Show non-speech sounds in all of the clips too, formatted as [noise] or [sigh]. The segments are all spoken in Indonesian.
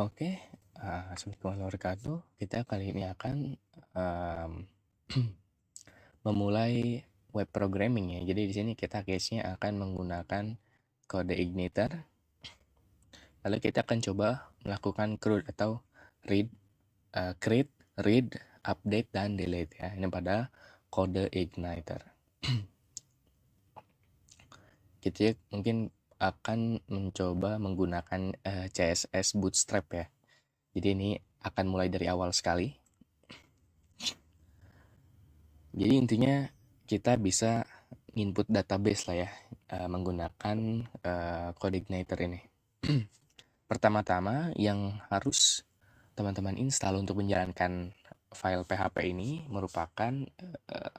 Oke, uh, Assalamualaikum warahmatullahi wabarakatuh. Kita kali ini akan um, [clears throat] memulai web programming ya. Jadi di sini kita case-nya akan menggunakan kode igniter. Lalu kita akan coba melakukan CRUD atau read, uh, create, read, update, dan delete ya. Ini pada kode igniter. [clears throat] Kita mungkin akan mencoba menggunakan uh, eh, CSS Bootstrap ya. Jadi ini akan mulai dari awal sekali. Jadi intinya kita bisa input database lah ya uh, menggunakan uh, code igniter ini. [clears throat] Pertama-tama yang harus teman-teman install untuk menjalankan file PHP ini merupakan uh,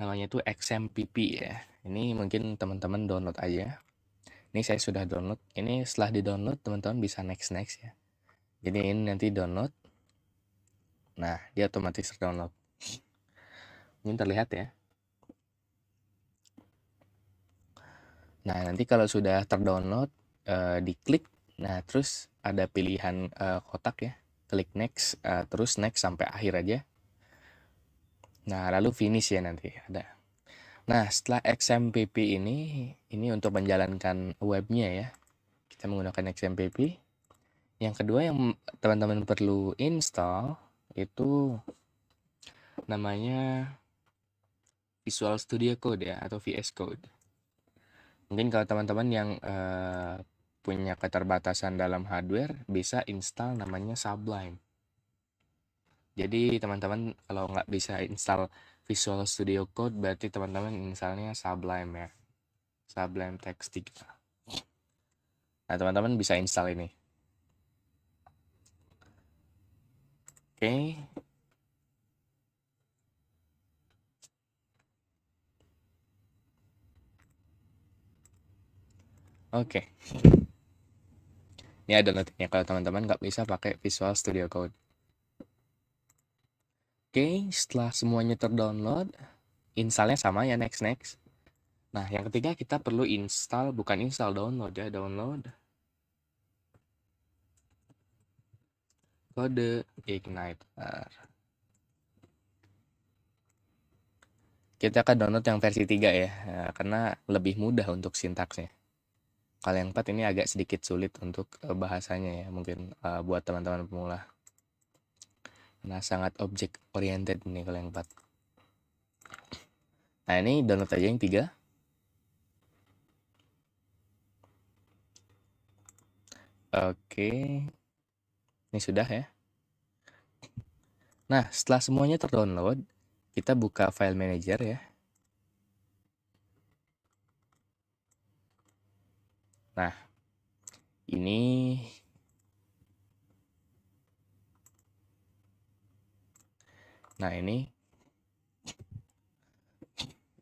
namanya itu XMPP ya ini mungkin teman-teman download aja. Ya. Ini saya sudah download. Ini setelah di-download teman-teman bisa next-next ya. Jadi ini nanti download. Nah, dia otomatis terdownload. Ini terlihat ya. Nah, nanti kalau sudah terdownload, eh, diklik. Nah, terus ada pilihan eh, kotak ya. Klik next, eh, terus next sampai akhir aja. Nah, lalu finish ya nanti. Ada. Nah, setelah XMPP ini, ini untuk menjalankan webnya ya. Kita menggunakan XMPP. Yang kedua yang teman-teman perlu install itu namanya Visual Studio Code ya atau VS Code. Mungkin kalau teman-teman yang uh, punya keterbatasan dalam hardware bisa install namanya Sublime. Jadi teman-teman kalau nggak bisa install Visual Studio Code berarti teman-teman misalnya Sublime ya. Sublime Text kita. Nah, teman-teman bisa install ini. Oke. Okay. Oke. Okay. Ini ada notifnya kalau teman-teman nggak bisa pakai Visual Studio Code. Oke, setelah semuanya terdownload, installnya sama ya next next. Nah, yang ketiga kita perlu install, bukan install download ya, download kode igniter. Kita akan download yang versi 3 ya, eh, karena lebih mudah untuk sintaksnya. Kalau yang 4 ini agak sedikit sulit untuk eh, bahasanya ya, mungkin eh, buat teman-teman pemula. Nah, sangat object oriented ini kalau yang 4. Nah, ini download aja yang 3. Oke. Ini sudah ya. Nah, setelah semuanya terdownload, kita buka file manager ya. Nah, ini Nah ini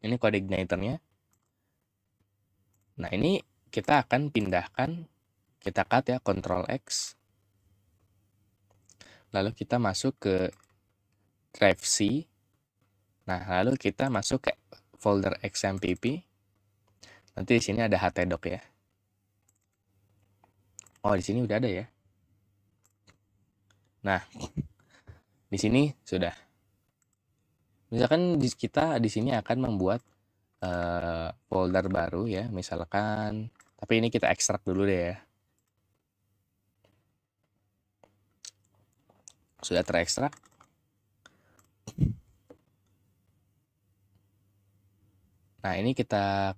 ini kode igniternya. Nah ini kita akan pindahkan, kita cut ya, Ctrl X. Lalu kita masuk ke drive C. Nah lalu kita masuk ke folder XMPP. Nanti di sini ada htdoc ya. Oh di sini udah ada ya. Nah di sini sudah misalkan kita di sini akan membuat uh, folder baru ya misalkan tapi ini kita ekstrak dulu deh ya sudah terekstrak nah ini kita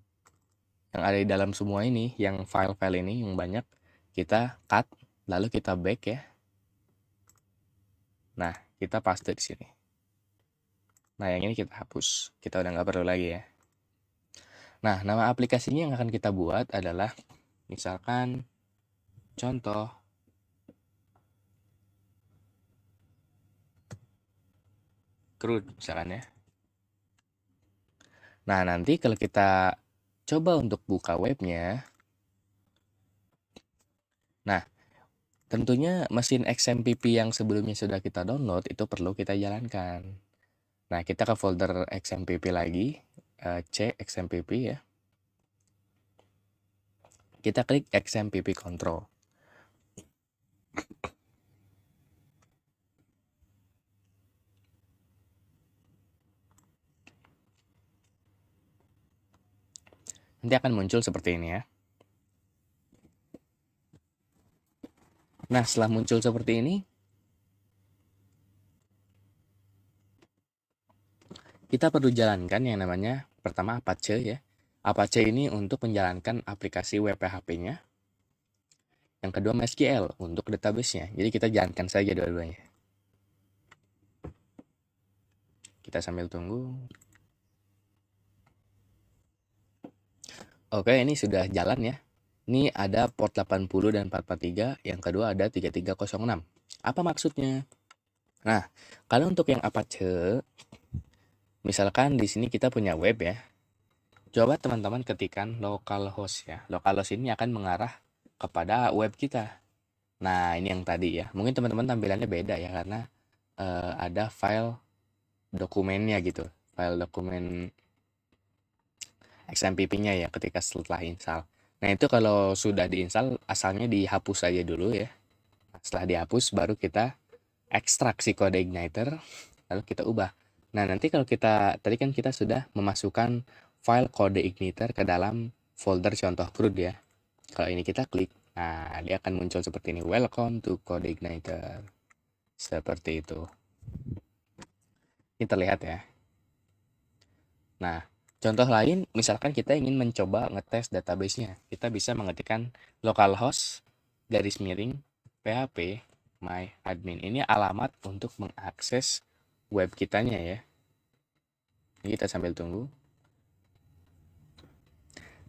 yang ada di dalam semua ini yang file-file ini yang banyak kita cut lalu kita back ya nah kita paste di sini Nah, yang ini kita hapus. Kita udah nggak perlu lagi ya. Nah, nama aplikasinya yang akan kita buat adalah misalkan contoh crude misalkan ya. Nah, nanti kalau kita coba untuk buka webnya, nah, tentunya mesin XMPP yang sebelumnya sudah kita download itu perlu kita jalankan. Nah, kita ke folder XMPP lagi, eh, C XMPP ya. Kita klik XMPP control. Nanti akan muncul seperti ini ya. Nah, setelah muncul seperti ini, kita perlu jalankan yang namanya pertama Apache ya. Apache ini untuk menjalankan aplikasi web php nya Yang kedua MySQL untuk database-nya. Jadi kita jalankan saja dua-duanya. Kita sambil tunggu. Oke, ini sudah jalan ya. Ini ada port 80 dan 443, yang kedua ada 3306. Apa maksudnya? Nah, kalau untuk yang Apache, Misalkan di sini kita punya web ya. Coba teman-teman ketikan localhost ya. Localhost ini akan mengarah kepada web kita. Nah, ini yang tadi ya. Mungkin teman-teman tampilannya beda ya karena uh, ada file dokumennya gitu. File dokumen XMPP-nya ya ketika setelah install. Nah, itu kalau sudah diinstal asalnya dihapus aja dulu ya. Setelah dihapus baru kita ekstraksi kode igniter lalu kita ubah. Nah, nanti kalau kita tadi kan kita sudah memasukkan file kode igniter ke dalam folder contoh CRUD ya. Kalau ini kita klik, nah dia akan muncul seperti ini, welcome to code igniter. Seperti itu. kita lihat ya. Nah, contoh lain misalkan kita ingin mencoba ngetes database-nya. Kita bisa mengetikkan localhost garis miring php my admin. Ini alamat untuk mengakses web kitanya ya. Ini kita sambil tunggu.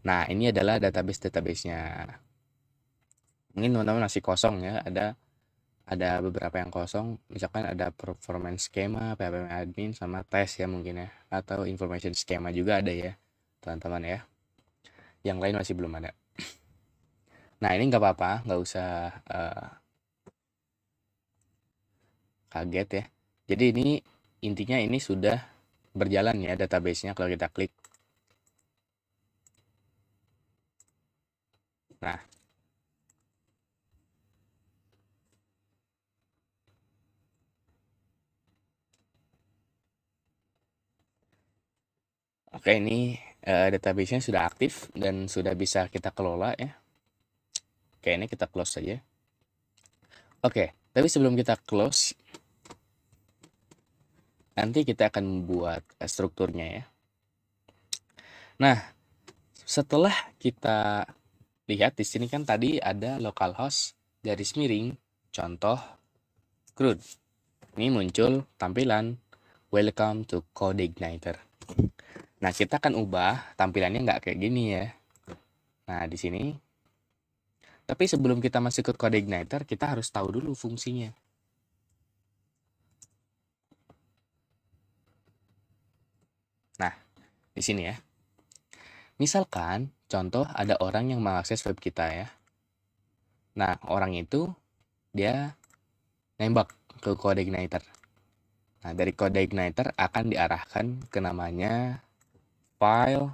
Nah, ini adalah database-databasenya. Mungkin teman-teman masih kosong ya, ada ada beberapa yang kosong, misalkan ada performance schema, PHP admin sama test ya mungkin ya, atau information schema juga ada ya, teman-teman ya. Yang lain masih belum ada. [clears throat] Nah, ini nggak apa-apa, nggak usah uh, kaget ya. Jadi ini intinya ini sudah berjalan ya database-nya kalau kita klik. Nah, Oke, ini uh, database-nya sudah aktif dan sudah bisa kita kelola ya. Oke, ini kita close saja. Oke, tapi sebelum kita close, nanti kita akan membuat eh, strukturnya ya. Nah, setelah kita lihat di sini kan tadi ada localhost garis miring contoh CRUD. Ini muncul tampilan welcome to code igniter. Nah, kita akan ubah tampilannya nggak kayak gini ya. Nah, di sini. Tapi sebelum kita masuk ke code igniter, kita harus tahu dulu fungsinya. di sini ya. Misalkan, contoh ada orang yang mengakses web kita ya. Nah, orang itu dia nembak ke kode igniter. Nah, dari kode igniter akan diarahkan ke namanya file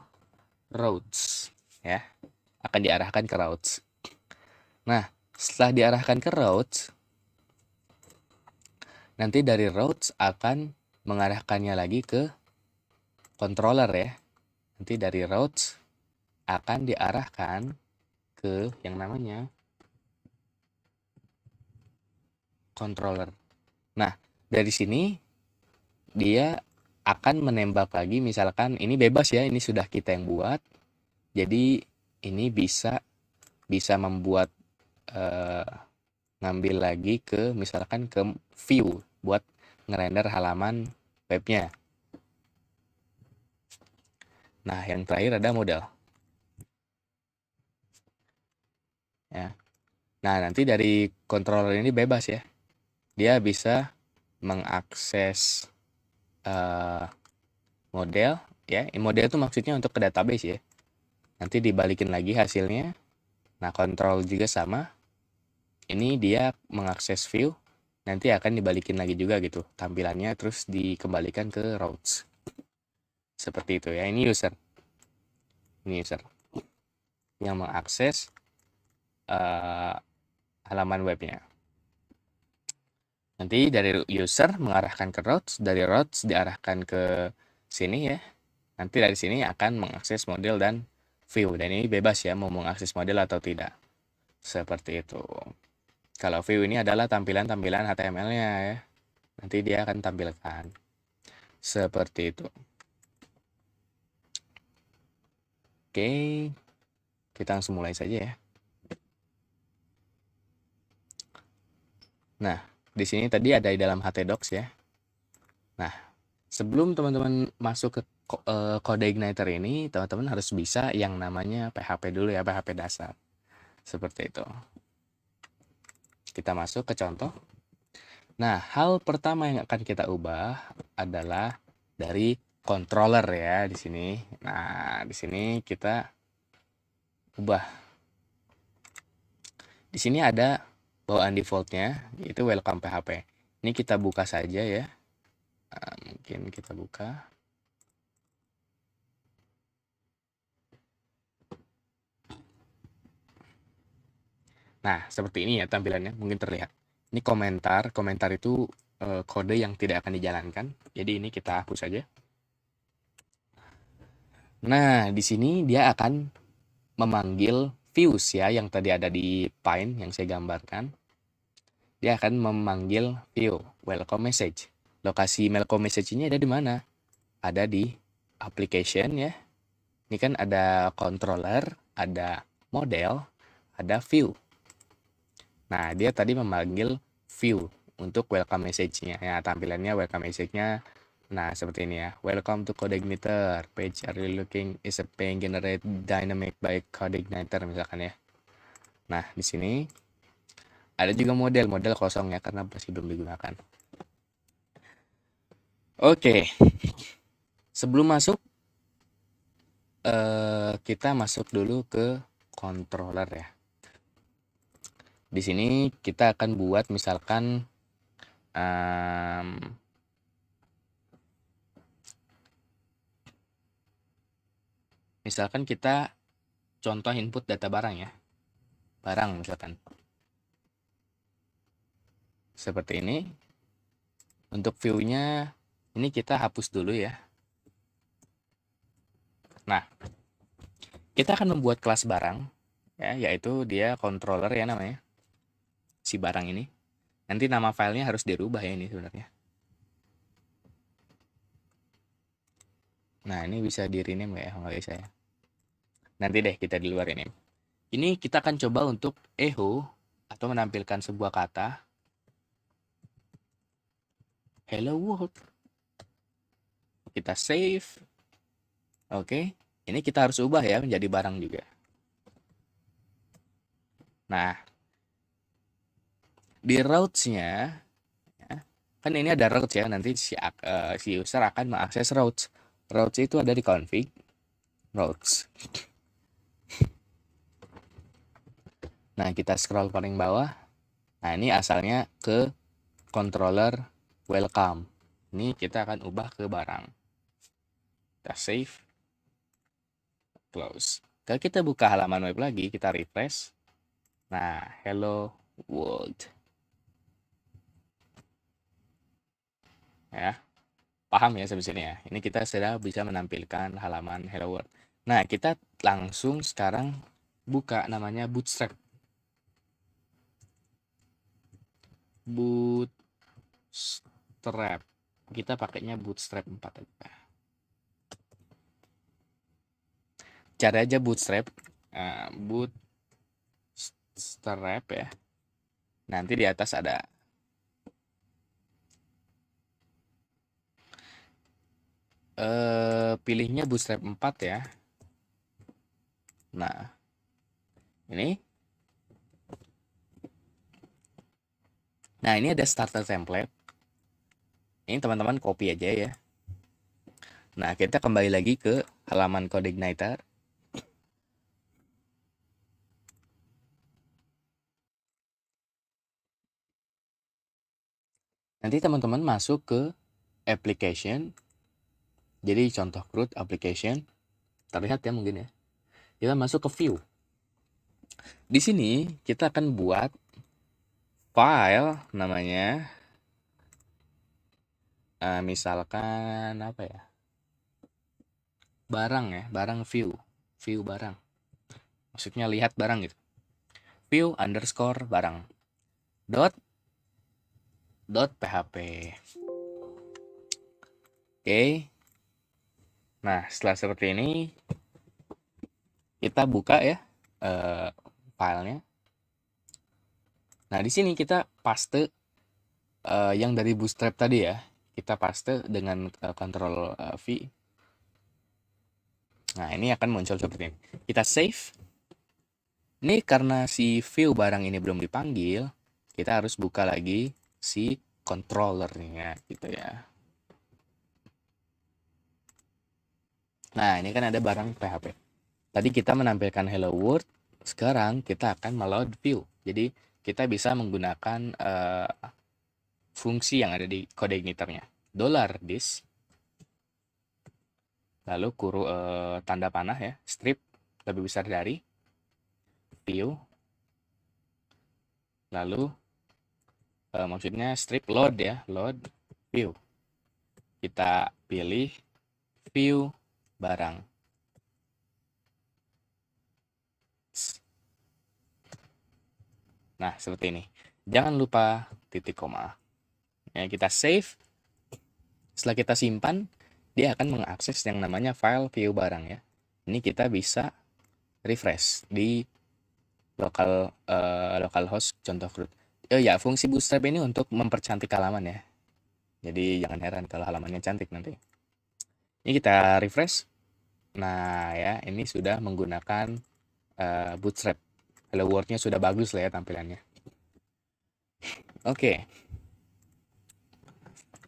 routes ya. Akan diarahkan ke routes. Nah, setelah diarahkan ke routes, nanti dari routes akan mengarahkannya lagi ke controller ya. Nanti dari routes akan diarahkan ke yang namanya controller. Nah, dari sini dia akan menembak lagi misalkan ini bebas ya, ini sudah kita yang buat. Jadi ini bisa bisa membuat uh, ngambil lagi ke misalkan ke view buat ngerender halaman webnya. Nah, yang terakhir ada modal. Ya. Nah, nanti dari controller ini bebas ya. Dia bisa mengakses uh, model ya. Model itu maksudnya untuk ke database ya. Nanti dibalikin lagi hasilnya. Nah, kontrol juga sama. Ini dia mengakses view, nanti akan dibalikin lagi juga gitu tampilannya terus dikembalikan ke routes seperti itu ya ini user ini user yang mengakses uh, halaman webnya nanti dari user mengarahkan ke routes dari routes diarahkan ke sini ya nanti dari sini akan mengakses model dan view dan ini bebas ya mau mengakses model atau tidak seperti itu kalau view ini adalah tampilan-tampilan HTML-nya ya nanti dia akan tampilkan seperti itu. Oke, kita langsung mulai saja ya. Nah, di sini tadi ada di dalam HTDocs ya. Nah, sebelum teman-teman masuk ke eh, kode igniter ini, teman-teman harus bisa yang namanya PHP dulu ya, PHP dasar. Seperti itu. Kita masuk ke contoh. Nah, hal pertama yang akan kita ubah adalah dari controller ya di sini. Nah, di sini kita ubah. Di sini ada bawaan defaultnya, itu welcome PHP. Ini kita buka saja ya. Nah, mungkin kita buka. Nah, seperti ini ya tampilannya, mungkin terlihat. Ini komentar, komentar itu eh, kode yang tidak akan dijalankan. Jadi ini kita hapus saja. Nah, di sini dia akan memanggil views ya yang tadi ada di Pine yang saya gambarkan. Dia akan memanggil view welcome message. Lokasi welcome message ini ada di mana? Ada di application ya. Ini kan ada controller, ada model, ada view. Nah, dia tadi memanggil view untuk welcome message-nya. Ya, tampilannya welcome message-nya Nah, seperti ini ya. Welcome to CodeIgniter. Page are you looking is a page generate dynamic by CodeIgniter misalkan ya. Nah, di sini ada juga model, model kosong ya karena masih belum digunakan. Oke. Okay. Sebelum masuk eh, kita masuk dulu ke controller ya. Di sini kita akan buat misalkan um, Misalkan kita contoh input data barang ya. Barang misalkan. Seperti ini. Untuk view-nya ini kita hapus dulu ya. Nah, kita akan membuat kelas barang ya, yaitu dia controller ya namanya. Si barang ini. Nanti nama filenya harus dirubah ya ini sebenarnya. Nah ini bisa di rename ya kalau bisa ya. Nanti deh kita di luar ini. Ini kita akan coba untuk echo atau menampilkan sebuah kata. Hello world. Kita save. Oke, ini kita harus ubah ya menjadi barang juga. Nah, di routes-nya ya, kan ini ada routes ya, nanti si uh, si user akan mengakses routes. Routes itu ada di config routes. Nah, kita scroll paling bawah. Nah, ini asalnya ke controller welcome. Ini kita akan ubah ke barang. Kita save. Close. Kalau kita buka halaman web lagi, kita refresh. Nah, hello world. Ya. Paham ya sampai sini ya. Ini kita sudah bisa menampilkan halaman hello world. Nah, kita langsung sekarang buka namanya Bootstrap. bootstrap kita pakainya bootstrap 4 aja cari aja bootstrap uh, bootstrap ya nanti di atas ada uh, pilihnya bootstrap 4 ya nah ini Nah, ini ada starter template. Ini teman-teman copy aja ya. Nah, kita kembali lagi ke halaman kode Igniter. Nanti teman-teman masuk ke application. Jadi contoh CRUD application. Terlihat ya mungkin ya. Kita masuk ke view. Di sini kita akan buat file namanya uh, misalkan apa ya barang ya barang view view barang maksudnya lihat barang gitu view underscore barang dot dot php oke okay. nah setelah seperti ini kita buka ya uh, filenya Nah, di sini kita paste uh, yang dari bootstrap tadi ya. Kita paste dengan uh, control uh, V. Nah, ini akan muncul seperti ini. Kita save. Ini karena si view barang ini belum dipanggil, kita harus buka lagi si controllernya gitu ya. Nah, ini kan ada barang PHP. Tadi kita menampilkan hello world, sekarang kita akan meload view. Jadi kita bisa menggunakan uh, fungsi yang ada di kode igniternya. Dollar $this lalu kuru uh, tanda panah ya, strip lebih besar dari view lalu uh, maksudnya strip load ya, load view. Kita pilih view barang. Nah, seperti ini. Jangan lupa titik koma. Ya, kita save. Setelah kita simpan, dia akan mengakses yang namanya file view barang ya. Ini kita bisa refresh di lokal uh, host contoh root. Oh ya, fungsi bootstrap ini untuk mempercantik halaman ya. Jadi jangan heran kalau halamannya cantik nanti. Ini kita refresh. Nah, ya, ini sudah menggunakan uh, bootstrap kalau Wordnya sudah bagus lah ya tampilannya. Oke. Okay.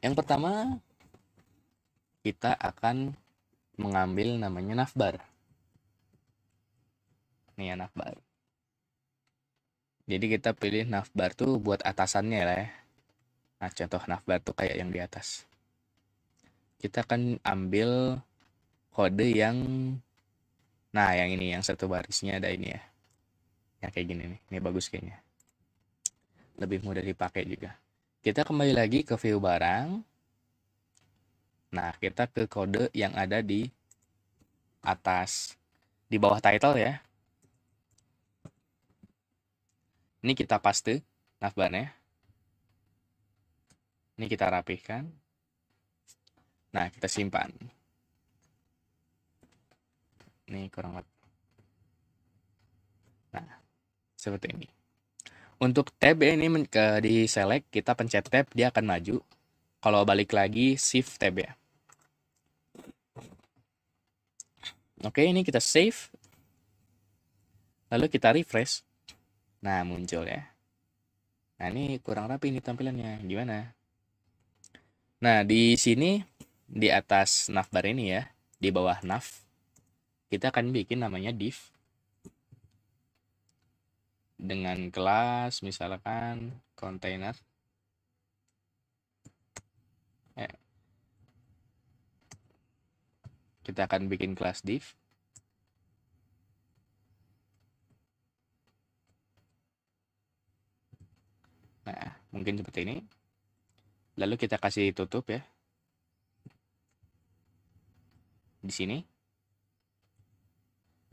Yang pertama kita akan mengambil namanya navbar. Nih ya navbar. Jadi kita pilih navbar tuh buat atasannya lah ya. Nah contoh navbar tuh kayak yang di atas. Kita akan ambil kode yang Nah, yang ini yang satu barisnya ada ini ya ya kayak gini nih ini bagus kayaknya lebih mudah dipakai juga kita kembali lagi ke view barang nah kita ke kode yang ada di atas di bawah title ya ini kita paste navbarnya ini kita rapihkan nah kita simpan ini kurang lebih nah seperti ini. Untuk tab ini ke, di select, kita pencet tab, dia akan maju. Kalau balik lagi, shift tab ya. Oke, ini kita save. Lalu kita refresh. Nah, muncul ya. Nah, ini kurang rapi ini tampilannya. Gimana? Nah, di sini, di atas navbar ini ya, di bawah nav, kita akan bikin namanya div dengan kelas misalkan container, eh, ya. kita akan bikin kelas div nah mungkin seperti ini lalu kita kasih tutup ya di sini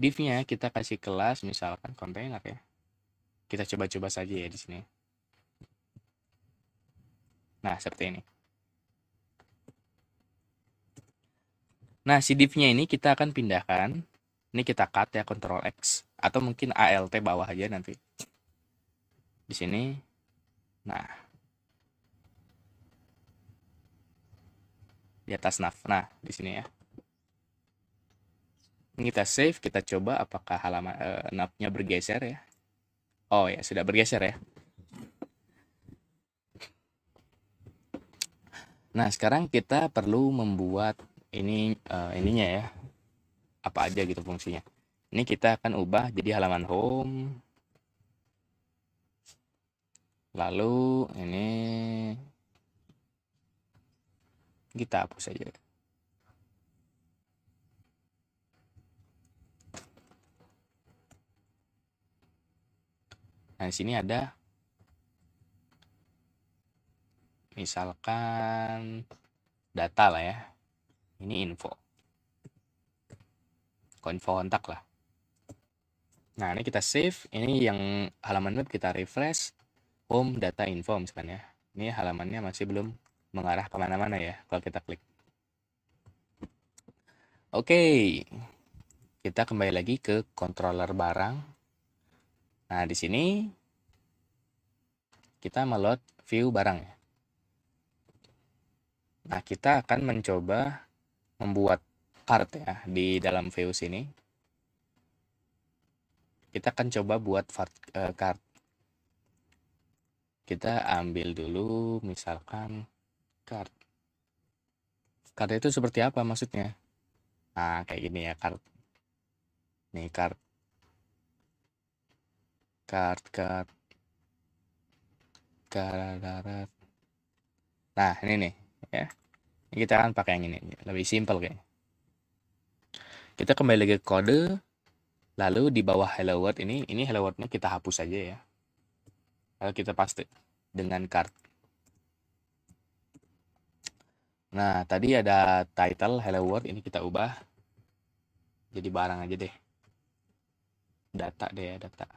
divnya kita kasih kelas misalkan container ya kita coba-coba saja ya di sini. Nah, seperti ini. Nah, si div-nya ini kita akan pindahkan. Ini kita cut ya, Ctrl X. Atau mungkin ALT bawah aja nanti. Di sini. Nah. Di atas nav. Nah, di sini ya. Ini kita save, kita coba apakah halaman eh, navnya bergeser ya. Oh ya, sudah bergeser ya. Nah, sekarang kita perlu membuat ini uh, ininya ya. Apa aja gitu fungsinya. Ini kita akan ubah jadi halaman home. Lalu ini kita hapus aja. Nah, di sini ada misalkan data lah ya. Ini info. Info kontak lah. Nah, ini kita save. Ini yang halaman web kita refresh. Home data info misalkan ya. Ini halamannya masih belum mengarah kemana-mana ya kalau kita klik. Oke, kita kembali lagi ke controller barang Nah, di sini kita meload view barang. Ya. Nah, kita akan mencoba membuat cart ya di dalam view sini. Kita akan coba buat eh, card. Kita ambil dulu misalkan card. Card itu seperti apa maksudnya? Nah, kayak gini ya card. Nih card kart kart Card. Nah, ini nih, ya. Ini kita akan pakai yang ini, lebih simple kayaknya. Kita kembali lagi ke kode, lalu di bawah hello world ini, ini hello worldnya kita hapus saja ya. Lalu kita paste dengan card. Nah, tadi ada title hello world ini kita ubah jadi barang aja deh. Data deh ya, data.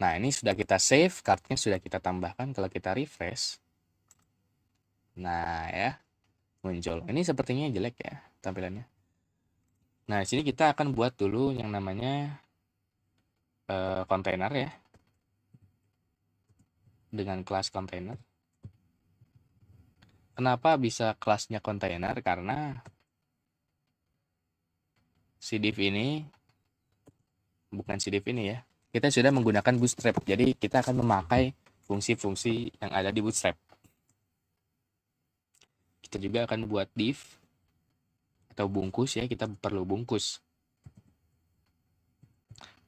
Nah, ini sudah kita save, kartunya sudah kita tambahkan. Kalau kita refresh, nah ya, muncul. Ini sepertinya jelek ya tampilannya. Nah, sini kita akan buat dulu yang namanya kontainer eh, uh, ya. Dengan kelas container. Kenapa bisa kelasnya container? Karena si div ini bukan si div ini ya kita sudah menggunakan bootstrap. Jadi kita akan memakai fungsi-fungsi yang ada di bootstrap. Kita juga akan buat div atau bungkus ya, kita perlu bungkus.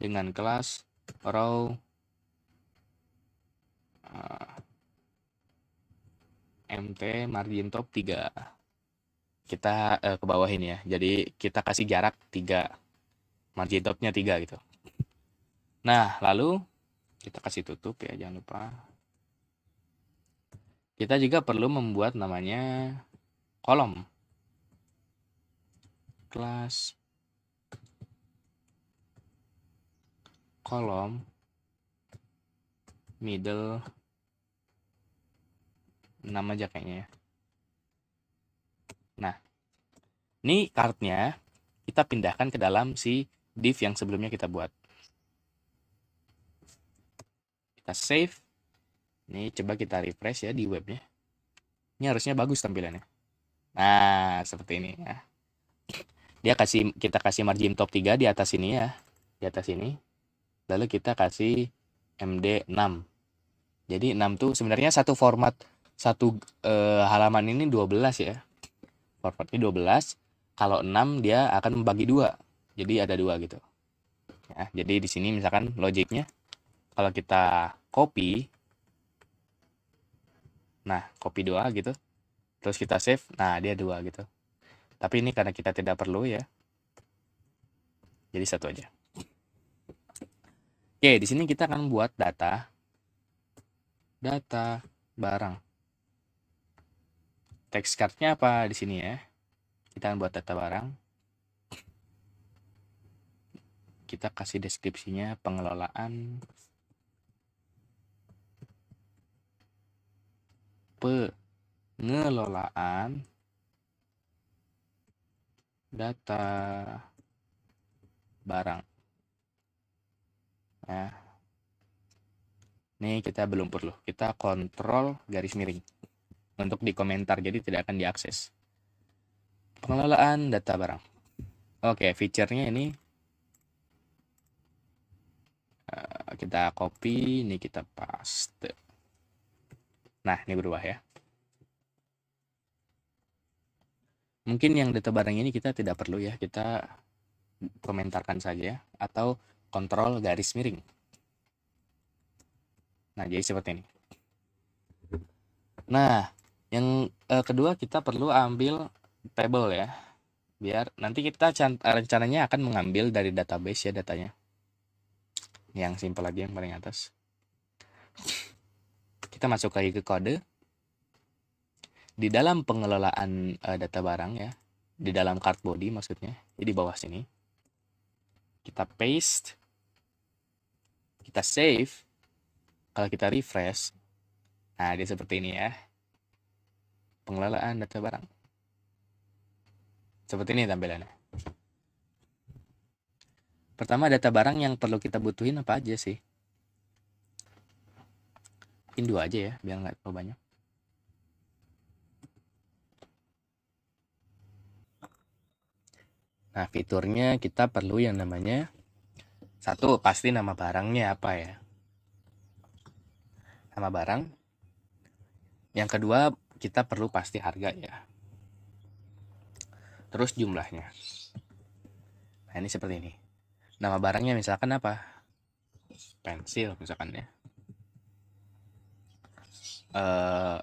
Dengan kelas row eh, MT margin top 3. Kita uh, ke bawah ini ya. Jadi kita kasih jarak 3. Margin topnya 3 gitu. Nah, lalu kita kasih tutup ya, jangan lupa. Kita juga perlu membuat namanya kolom. Kelas kolom middle nama aja kayaknya ya. Nah, ini cardnya kita pindahkan ke dalam si div yang sebelumnya kita buat kita save ini coba kita refresh ya di webnya ini harusnya bagus tampilannya nah seperti ini ya dia kasih kita kasih margin top 3 di atas ini ya di atas ini lalu kita kasih MD 6 jadi 6 tuh sebenarnya satu format satu e, halaman ini 12 ya formatnya 12 kalau 6 dia akan membagi dua jadi ada dua gitu ya jadi di sini misalkan logiknya kalau kita copy, nah copy dua gitu, terus kita save, nah dia dua gitu. Tapi ini karena kita tidak perlu ya, jadi satu aja. Oke, di sini kita akan buat data, data barang. Text cardnya apa di sini ya? Kita akan buat data barang. Kita kasih deskripsinya pengelolaan pengelolaan data barang. Nah, ini kita belum perlu. Kita kontrol garis miring untuk di komentar, jadi tidak akan diakses. Pengelolaan data barang. Oke, fiturnya ini eh, kita copy, ini kita paste. Nah, ini berubah ya. Mungkin yang data barang ini kita tidak perlu ya, kita komentarkan saja atau kontrol garis miring. Nah, jadi seperti ini. Nah, yang eh, kedua kita perlu ambil table ya. Biar nanti kita rencananya akan mengambil dari database ya datanya. Yang simpel lagi yang paling atas kita masuk lagi ke kode. Di dalam pengelolaan uh, data barang ya, di dalam card body maksudnya, jadi di bawah sini. Kita paste, kita save. Kalau kita refresh, nah dia seperti ini ya. Pengelolaan data barang. Seperti ini tampilannya. Pertama data barang yang perlu kita butuhin apa aja sih? Indo aja ya biar nggak terlalu banyak nah fiturnya kita perlu yang namanya satu pasti nama barangnya apa ya nama barang yang kedua kita perlu pasti harga ya terus jumlahnya nah ini seperti ini nama barangnya misalkan apa pensil misalkan ya uh,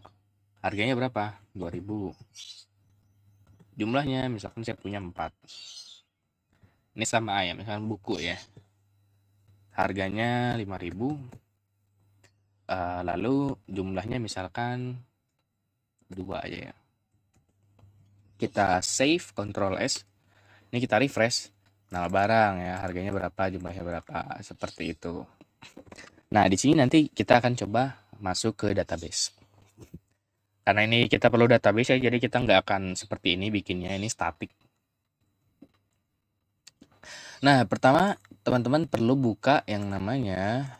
harganya berapa 2000 jumlahnya misalkan saya punya 4 ini sama ayam misalkan buku ya harganya 5000 uh, eh, lalu jumlahnya misalkan dua aja ya kita save control S ini kita refresh nah barang ya harganya berapa jumlahnya berapa seperti itu nah di sini nanti kita akan coba masuk ke database. Karena ini kita perlu database ya, jadi kita nggak akan seperti ini bikinnya, ini statik. Nah, pertama teman-teman perlu buka yang namanya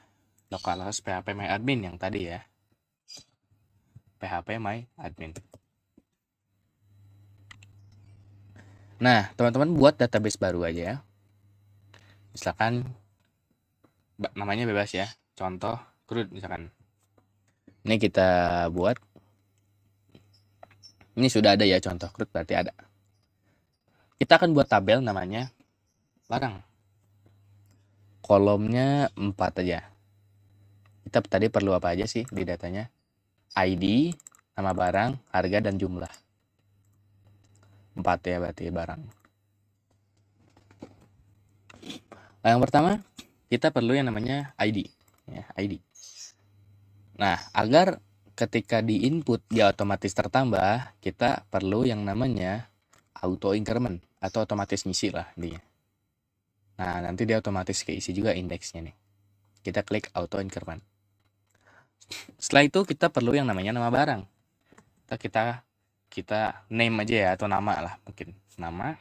localhost phpmyadmin yang tadi ya. phpmyadmin Nah, teman-teman buat database baru aja ya. Misalkan namanya bebas ya. Contoh CRUD misalkan. Ini kita buat. Ini sudah ada ya contoh CRUD berarti ada. Kita akan buat tabel namanya barang. Kolomnya 4 aja. Kita tadi perlu apa aja sih di datanya? ID, nama barang, harga, dan jumlah. 4 ya berarti barang. Nah, yang pertama, kita perlu yang namanya ID. Ya, ID Nah, agar ketika di input dia otomatis tertambah, kita perlu yang namanya auto increment atau otomatis ngisi lah dia Nah, nanti dia otomatis keisi juga indeksnya nih. Kita klik auto increment. Setelah itu kita perlu yang namanya nama barang. Kita kita, kita name aja ya atau nama lah mungkin. Nama.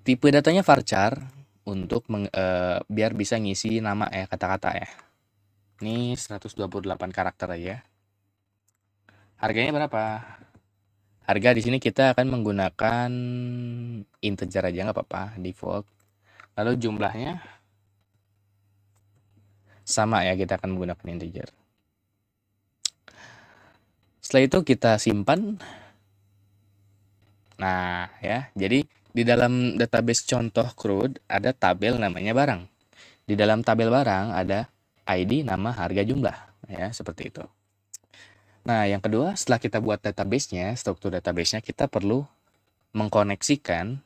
Tipe datanya varchar untuk meng, e, biar bisa ngisi nama ya kata-kata ya. Ini 128 karakter ya. Harganya berapa? Harga di sini kita akan menggunakan integer aja nggak apa-apa, default. Lalu jumlahnya sama ya kita akan menggunakan integer. Setelah itu kita simpan. Nah, ya. Jadi di dalam database contoh crude ada tabel namanya barang. Di dalam tabel barang ada ID, nama, harga, jumlah, ya seperti itu. Nah, yang kedua, setelah kita buat database-nya, struktur database-nya, kita perlu mengkoneksikan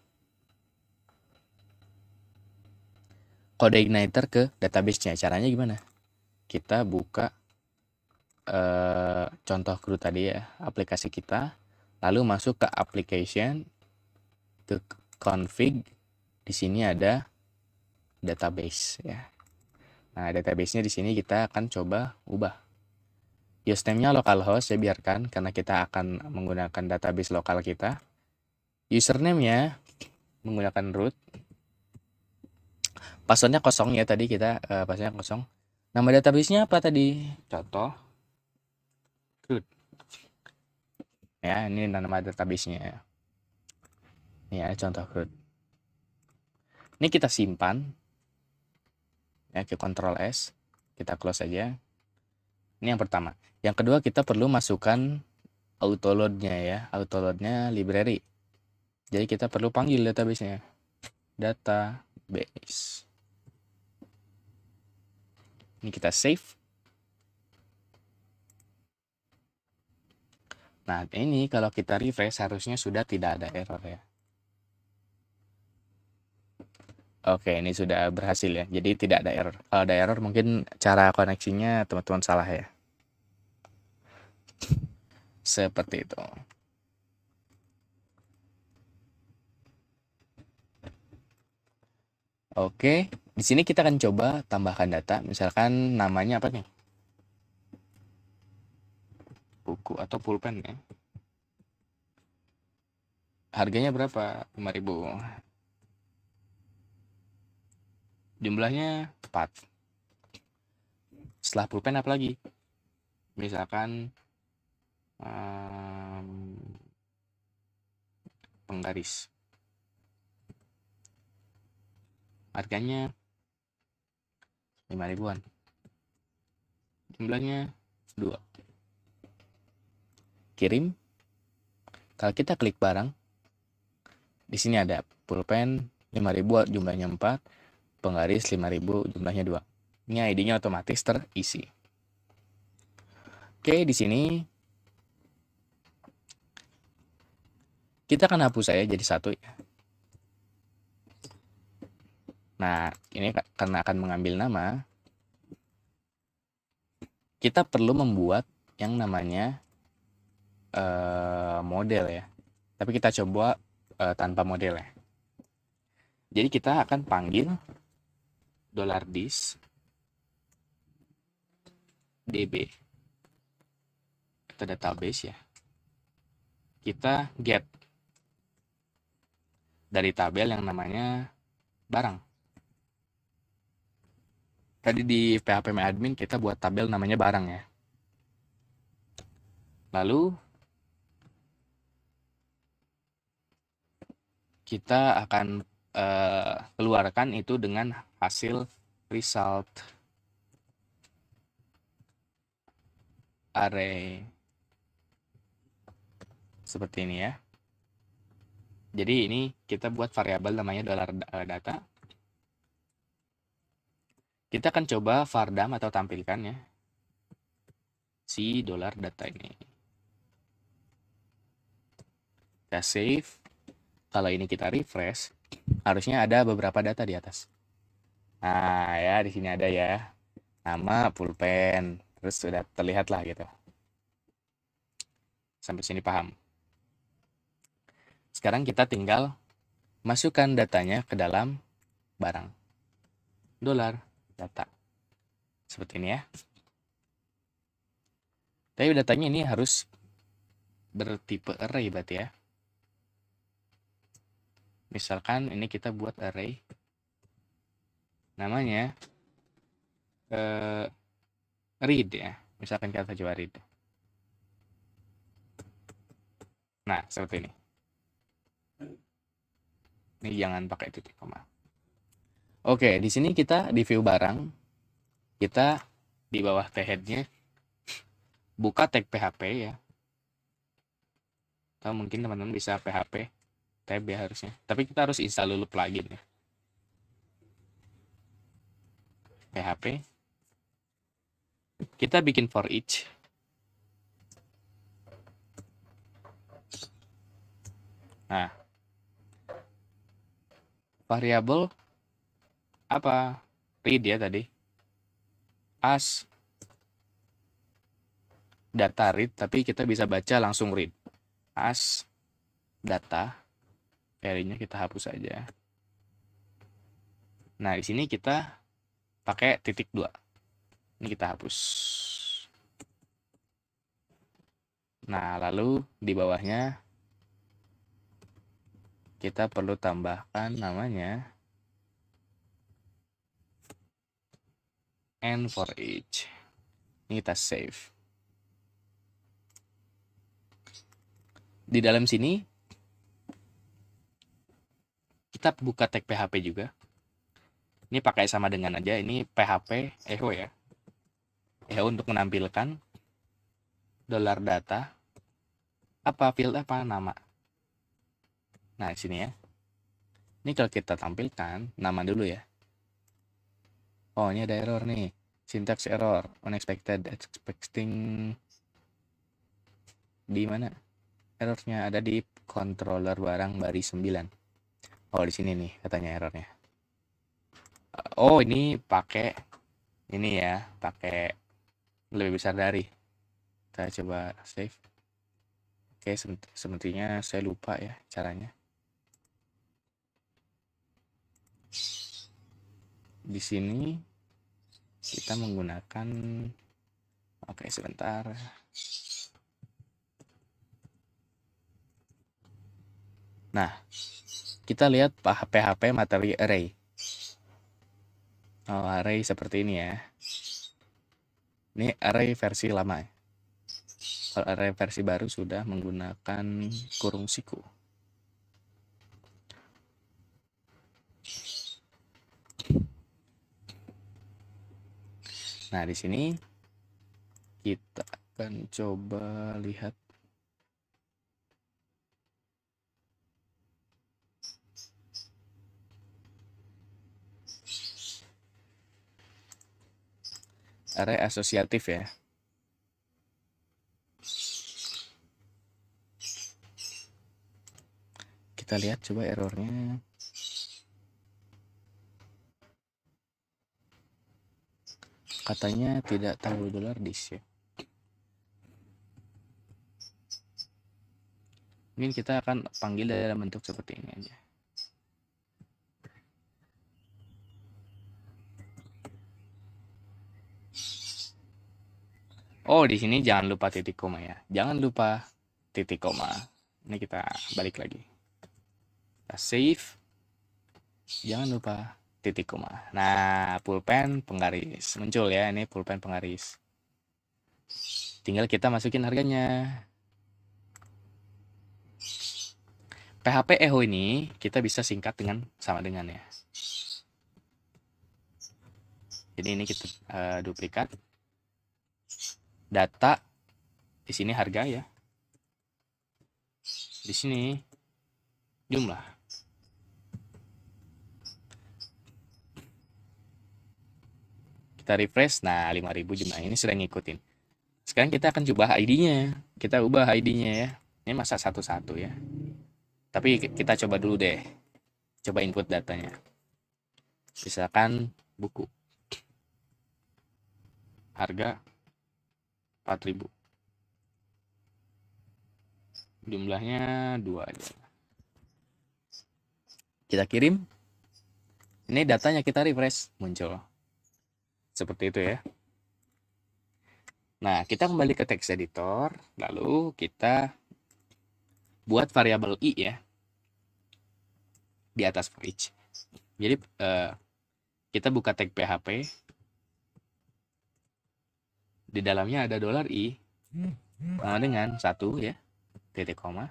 kode igniter ke database-nya. Caranya gimana? Kita buka eh, contoh kru tadi ya, aplikasi kita, lalu masuk ke application, ke config, di sini ada database ya. Nah, database-nya di sini kita akan coba ubah. Username-nya localhost saya biarkan karena kita akan menggunakan database lokal kita. Username-nya menggunakan root. Passwordnya kosong ya tadi kita uh, passwordnya kosong. Nama database-nya apa tadi? Contoh Good. Ya, ini nama database-nya. Ya, contoh good. Ini kita simpan ya ke control S kita close aja ini yang pertama yang kedua kita perlu masukkan autoloadnya ya autoloadnya library jadi kita perlu panggil database nya database ini kita save Nah, ini kalau kita refresh harusnya sudah tidak ada error ya. Oke, ini sudah berhasil ya. Jadi tidak ada error. Kalau ada error mungkin cara koneksinya teman-teman salah ya. [laughs] Seperti itu. Oke, di sini kita akan coba tambahkan data. Misalkan namanya apa nih? Buku atau pulpen ya. Harganya berapa? 5000 jumlahnya tepat setelah pulpen apa lagi misalkan um, penggaris harganya 5 ribuan jumlahnya 2 kirim kalau kita klik barang di sini ada pulpen 5 ribu jumlahnya 4 penggaris 5000 jumlahnya 2. Ini ID-nya otomatis terisi. Oke, di sini kita akan hapus saya jadi satu ya. Nah, ini karena akan mengambil nama, kita perlu membuat yang namanya uh, model ya. Tapi kita coba uh, tanpa model ya. Jadi kita akan panggil dollar this db atau database ya kita get dari tabel yang namanya barang tadi di phpm admin kita buat tabel namanya barang ya lalu kita akan Eh, keluarkan itu dengan hasil result array seperti ini ya. Jadi ini kita buat variabel namanya dollar eh, data. Kita akan coba vardam atau tampilkan ya si dollar data ini. Kita save. Kalau ini kita refresh, harusnya ada beberapa data di atas. Nah, ya di sini ada ya. Nama, pulpen, terus sudah terlihat lah gitu. Sampai sini paham. Sekarang kita tinggal masukkan datanya ke dalam barang. Dolar, data. Seperti ini ya. Tapi datanya ini harus bertipe array berarti ya misalkan ini kita buat array namanya uh, read ya misalkan kita coba read nah seperti ini ini jangan pakai titik koma oke di sini kita di view barang kita di bawah t headnya buka tag php ya atau mungkin teman-teman bisa php TB harusnya. Tapi kita harus install dulu plugin ya. PHP. Kita bikin for each. Nah, variabel apa? Read ya tadi. As data read, tapi kita bisa baca langsung read. As data value nya kita hapus aja. Nah, di sini kita pakai titik dua. Ini kita hapus. Nah, lalu di bawahnya kita perlu tambahkan namanya n for each. Ini kita save. Di dalam sini kita buka tag PHP juga. Ini pakai sama dengan aja, ini PHP echo ya. Echo untuk menampilkan dollar data. Apa field apa nama. Nah, sini ya. Ini kalau kita tampilkan nama dulu ya. Oh, ini ada error nih. Syntax error, unexpected, expecting di mana? Errornya ada di controller barang baris 9 oh di sini nih katanya errornya eh, oh ini pakai ini ya pakai lebih besar dari kita coba save oke sepertinya saya lupa ya caranya di sini kita menggunakan oke sebentar nah kita lihat PHP materi array. Oh, array seperti ini ya. Ini array versi lama. Ya. Kalau array versi baru sudah menggunakan kurung siku. Nah, di sini kita akan coba lihat array asosiatif ya. Kita lihat coba errornya. Katanya tidak tahu dolar di ya Mungkin kita akan panggil dalam bentuk seperti ini aja. Oh, di sini jangan lupa titik koma ya. Jangan lupa titik koma. Ini kita balik lagi. Kita save. Jangan lupa titik koma. Nah, pulpen penggaris muncul ya. Ini pulpen penggaris. Tinggal kita masukin harganya. PHP Eho ini kita bisa singkat dengan sama dengan ya. Jadi ini kita uh, duplikat data di sini harga ya di sini jumlah kita refresh nah 5000 jumlah ini sudah ngikutin sekarang kita akan coba ID-nya kita ubah ID-nya ya ini masa satu-satu ya tapi kita coba dulu deh coba input datanya misalkan buku harga 4000 jumlahnya dua aja kita kirim ini datanya kita refresh muncul seperti itu ya nah kita kembali ke text editor lalu kita buat variabel i ya di atas for jadi eh, kita buka tag php di dalamnya ada dolar i sama nah, dengan satu ya titik koma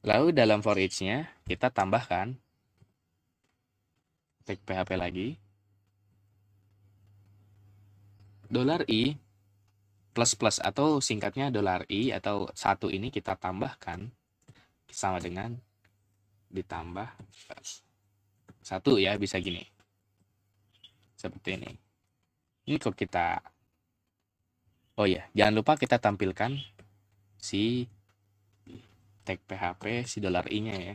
lalu dalam for each nya kita tambahkan tag php lagi dolar i plus plus atau singkatnya dolar i atau satu ini kita tambahkan sama dengan ditambah satu ya bisa gini seperti ini ini kok kita Oh ya, jangan lupa kita tampilkan si tag PHP si dolar i-nya ya.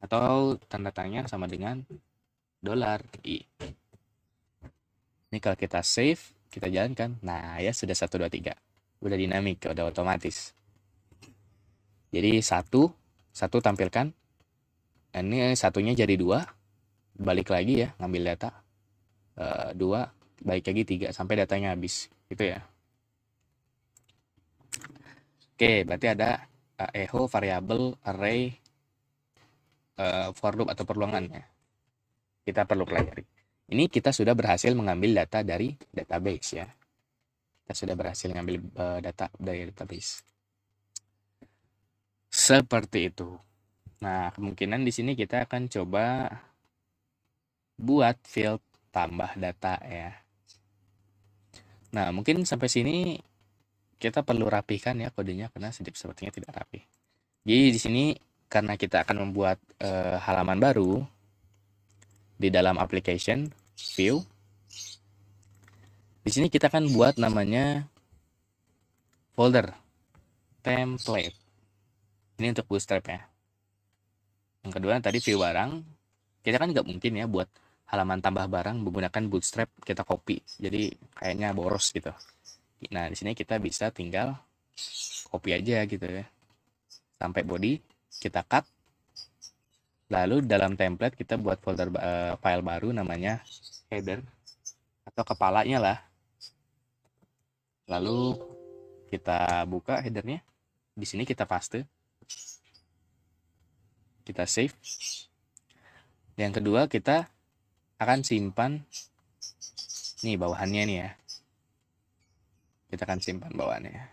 Atau tanda tanya sama dengan dolar i. Ini kalau kita save, kita jalankan. Nah, ya sudah 1 2 3. Udah dinamik, sudah otomatis. Jadi satu, satu tampilkan. Ini satunya jadi dua, balik lagi ya, ngambil data. E, dua, baik lagi tiga sampai datanya habis, gitu ya. Oke, berarti ada uh, echo variable array uh, for loop atau perluangannya. Kita perlu pelajari. Ini kita sudah berhasil mengambil data dari database ya. Kita sudah berhasil mengambil uh, eh, data dari database. Seperti itu. Nah, kemungkinan di sini kita akan coba buat field tambah data ya. Nah, mungkin sampai sini kita perlu rapikan ya kodenya karena sedip sepertinya tidak rapi. Jadi di sini karena kita akan membuat e, halaman baru di dalam application view. Di sini kita akan buat namanya folder template. Ini untuk bootstrap ya. Yang kedua tadi view barang. Kita kan nggak mungkin ya buat halaman tambah barang menggunakan bootstrap kita copy. Jadi kayaknya boros gitu. Nah, di sini kita bisa tinggal copy aja gitu ya. Sampai body, kita cut. Lalu dalam template kita buat folder uh, file baru namanya header atau kepalanya lah. Lalu kita buka headernya. Di sini kita paste. Kita save. Yang kedua kita akan simpan nih bawahannya nih ya kita akan simpan bawaannya ya.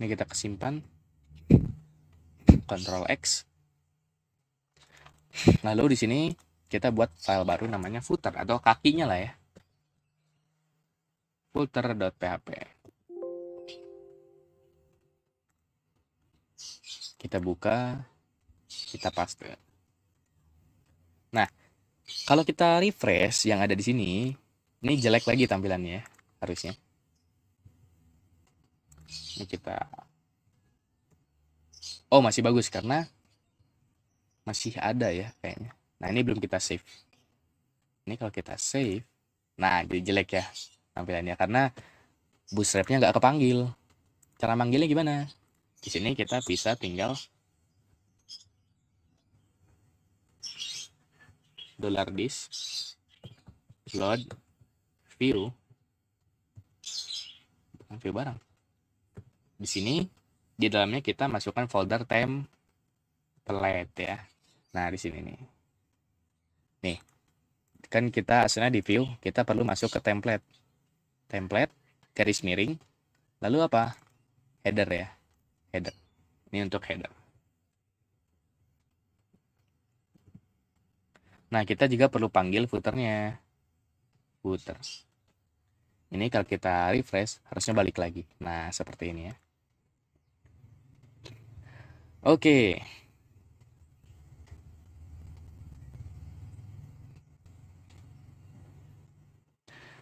ini kita kesimpan Ctrl X lalu di sini kita buat file baru namanya footer atau kakinya lah ya footer.php kita buka, kita paste. Nah, kalau kita refresh yang ada di sini, ini jelek lagi tampilannya harusnya. Ini kita Oh, masih bagus karena masih ada ya kayaknya. Nah, ini belum kita save. Ini kalau kita save, nah jadi jelek ya tampilannya karena bootstrapnya nggak kepanggil. Cara manggilnya gimana? Di sini kita bisa tinggal dollar disk load view view barang. Di sini di dalamnya kita masukkan folder template ya. Nah, di sini nih. Nih. Kan kita asalnya di view, kita perlu masuk ke template. Template garis miring lalu apa? Header ya header ini untuk header nah kita juga perlu panggil footernya footer ini kalau kita refresh harusnya balik lagi nah seperti ini ya oke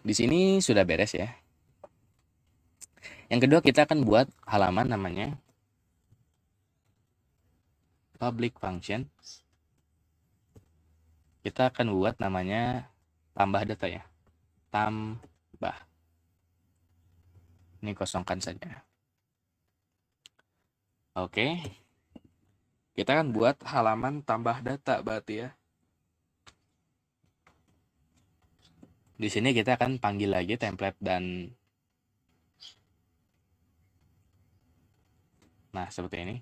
di sini sudah beres ya yang kedua kita akan buat halaman namanya public function kita akan buat namanya tambah data ya tambah ini kosongkan saja oke kita akan buat halaman tambah data berarti ya di sini kita akan panggil lagi template dan nah seperti ini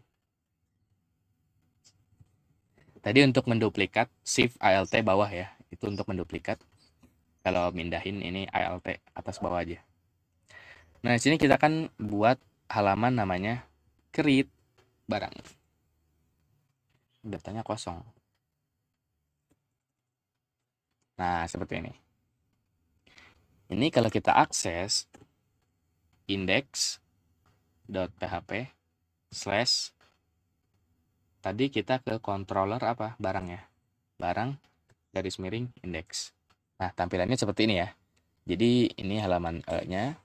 Tadi untuk menduplikat shift alt bawah ya. Itu untuk menduplikat. Kalau mindahin ini alt atas bawah aja. Nah, di sini kita akan buat halaman namanya create barang. Datanya kosong. Nah, seperti ini. Ini kalau kita akses index.php slash Tadi kita ke controller apa? Barang ya. Barang garis miring index. Nah, tampilannya seperti ini ya. Jadi ini halaman E-nya.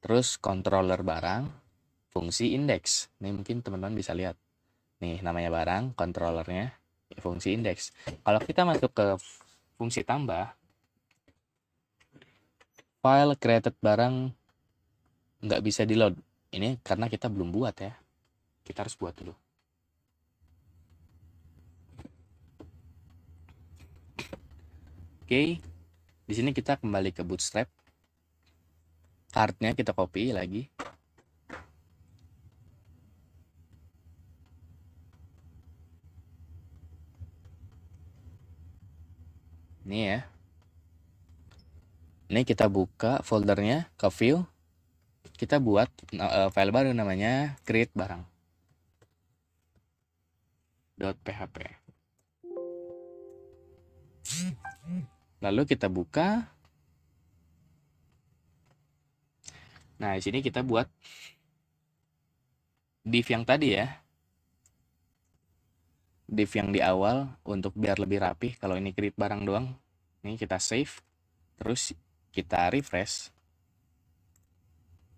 Terus controller barang, fungsi index. Ini mungkin teman-teman bisa lihat. Nih namanya barang, controllernya ya, fungsi index. Kalau kita masuk ke fungsi tambah, file created barang nggak bisa di load. Ini karena kita belum buat ya. Kita harus buat dulu. Oke, di sini kita kembali ke bootstrap kartnya kita copy lagi ini ya ini kita buka foldernya ke view kita buat eh, file baru namanya create barang .php Lalu kita buka. Nah, di sini kita buat div yang tadi ya. Div yang di awal untuk biar lebih rapih. Kalau ini create barang doang, ini kita save. Terus kita refresh.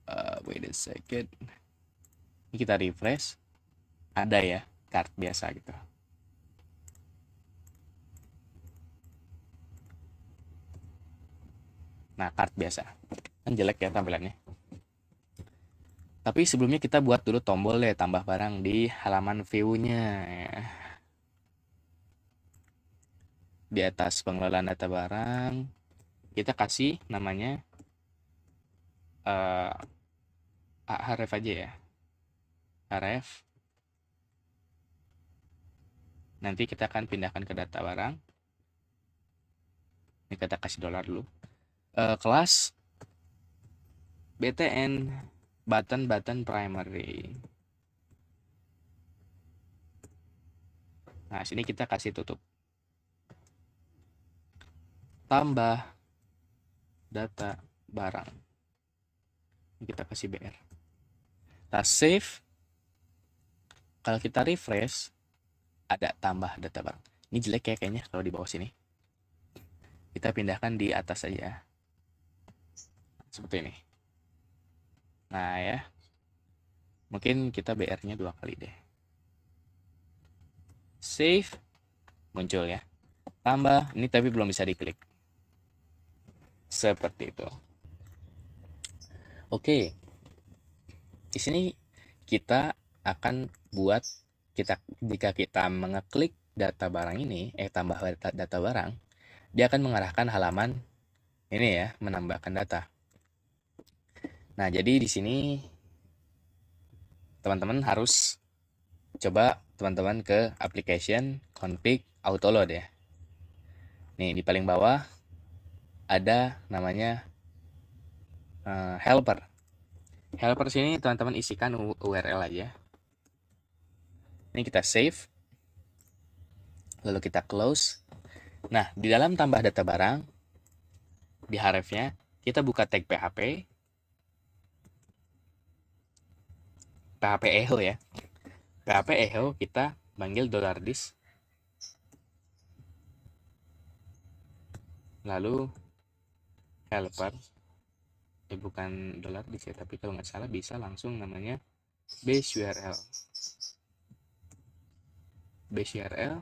Uh, wait a second. Ini kita refresh. Ada ya, card biasa gitu. Nah, card biasa. Kan jelek ya tampilannya. Tapi sebelumnya kita buat dulu tombol deh tambah barang di halaman view-nya. Di atas pengelolaan data barang, kita kasih namanya uh, eh, href aja ya. href nanti kita akan pindahkan ke data barang ini kita kasih dolar dulu uh, kelas BTN Button Button Primary. Nah, sini kita kasih tutup. Tambah data barang. kita kasih BR. Kita nah, save. Kalau kita refresh, ada tambah data barang. Ini jelek ya kayaknya kalau di bawah sini. Kita pindahkan di atas aja seperti ini nah ya mungkin kita BR nya dua kali deh save muncul ya tambah ini tapi belum bisa diklik seperti itu oke di sini kita akan buat kita jika kita mengeklik data barang ini eh tambah data, barang dia akan mengarahkan halaman ini ya menambahkan data Nah, jadi di sini teman-teman harus coba teman-teman ke application config autoload ya. Nih, di paling bawah ada namanya uh, helper. Helper sini teman-teman isikan URL aja. Ini kita save. Lalu kita close. Nah, di dalam tambah data barang di harfnya kita buka tag PHP PHP Eho ya PHP Eho kita panggil dollar disk lalu helper ya eh, bukan dollar disk ya tapi kalau nggak salah bisa langsung namanya base url base url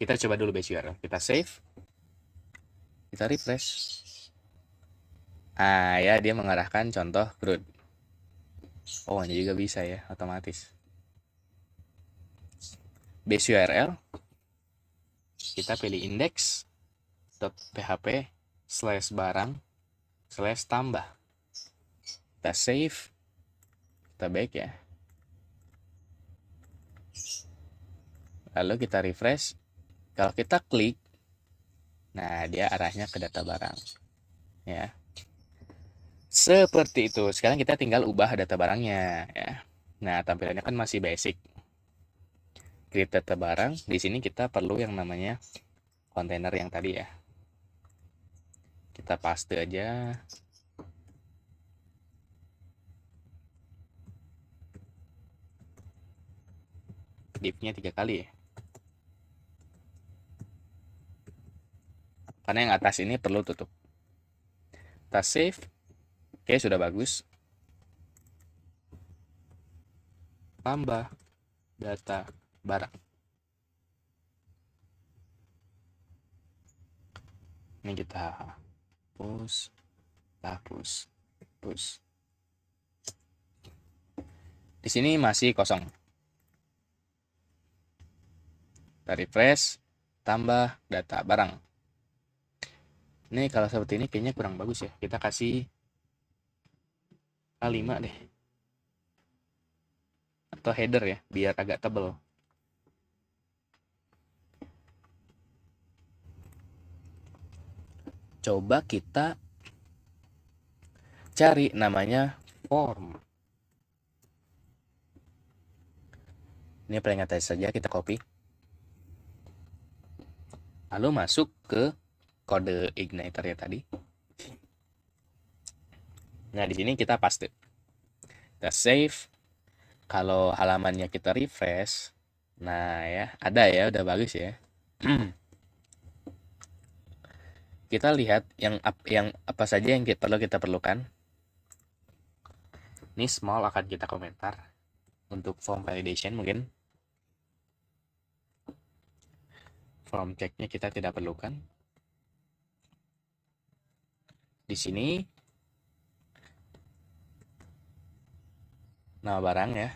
kita coba dulu base url kita save kita refresh ah ya dia mengarahkan contoh CRUD. Oh, ini juga bisa ya, otomatis. Base URL kita pilih index .php slash barang slash tambah kita save kita back ya lalu kita refresh kalau kita klik nah dia arahnya ke data barang ya seperti itu. Sekarang kita tinggal ubah data barangnya ya. Nah, tampilannya kan masih basic. Create data barang, di sini kita perlu yang namanya kontainer yang tadi ya. Kita paste aja. Dipnya tiga kali ya. Karena yang atas ini perlu tutup. Kita save Oke, sudah bagus. Tambah data barang. Ini kita hapus, hapus, hapus. Di sini masih kosong. Kita refresh, tambah data barang. Ini kalau seperti ini kayaknya kurang bagus ya. Kita kasih A5 deh atau header ya biar agak tebel coba kita cari namanya form ini peringatan saja kita copy lalu masuk ke kode igniter ya tadi Nah, di sini kita paste. Kita save. Kalau halamannya kita refresh, nah ya, ada ya, udah bagus ya. [clears throat] kita lihat yang yang apa saja yang kita, perlu kita perlukan. Ini small akan kita komentar untuk form validation mungkin. Form checknya kita tidak perlukan. Di sini nama barang ya.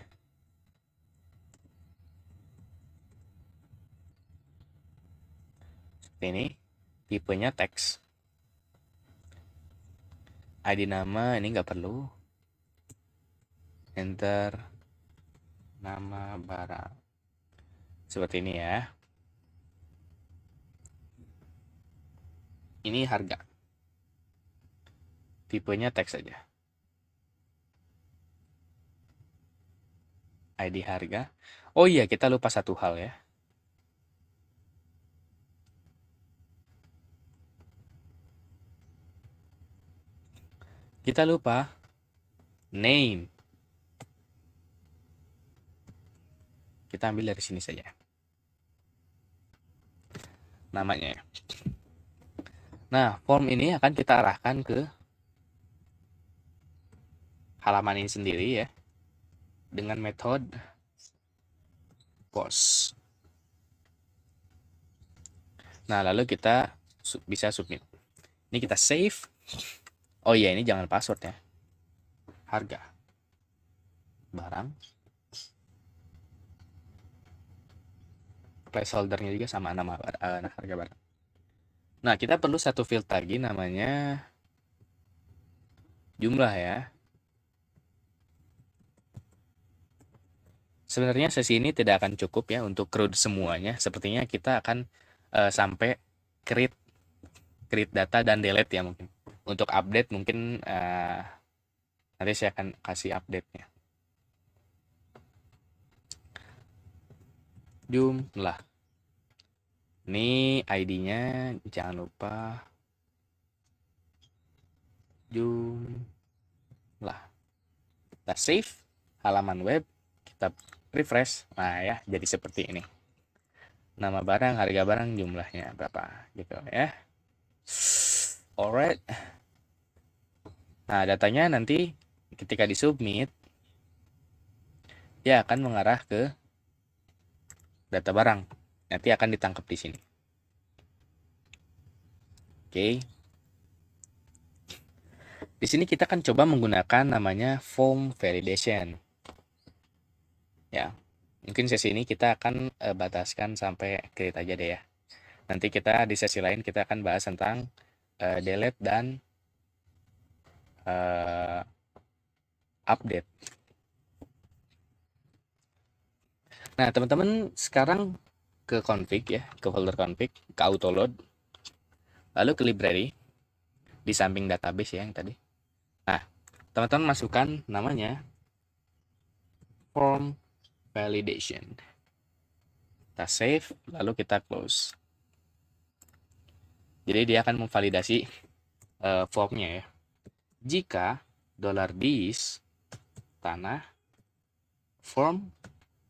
seperti ini tipenya teks ID nama ini nggak perlu enter nama barang seperti ini ya ini harga tipenya teks aja. ID harga. Oh iya, kita lupa satu hal ya. Kita lupa name. Kita ambil dari sini saja. Namanya ya. Nah, form ini akan kita arahkan ke halaman ini sendiri ya dengan metode post. Nah, lalu kita bisa submit. Ini kita save. Oh iya, ini jangan password ya. Harga. Barang. Placeholder-nya juga sama nama uh, harga barang. Nah, kita perlu satu field lagi namanya jumlah ya. Sebenarnya sesi ini tidak akan cukup ya untuk kru semuanya. Sepertinya kita akan uh, sampai create create data dan delete ya mungkin. Untuk update mungkin uh, nanti saya akan kasih update-nya. Jumlah. Ini ID-nya jangan lupa jumlah. Kita save halaman web, kita refresh nah ya jadi seperti ini nama barang harga barang jumlahnya berapa gitu ya alright nah datanya nanti ketika disubmit ya akan mengarah ke data barang nanti akan ditangkap di sini oke okay. di sini kita akan coba menggunakan namanya form validation ya mungkin sesi ini kita akan uh, bataskan sampai kredit aja deh ya nanti kita di sesi lain kita akan bahas tentang uh, delete dan uh, update nah teman-teman sekarang ke config ya ke folder config ke autoload lalu ke library di samping database ya yang tadi nah teman-teman masukkan namanya form validation. Kita save, lalu kita close. Jadi dia akan memvalidasi uh, eh, formnya ya. Jika dollar this tanah form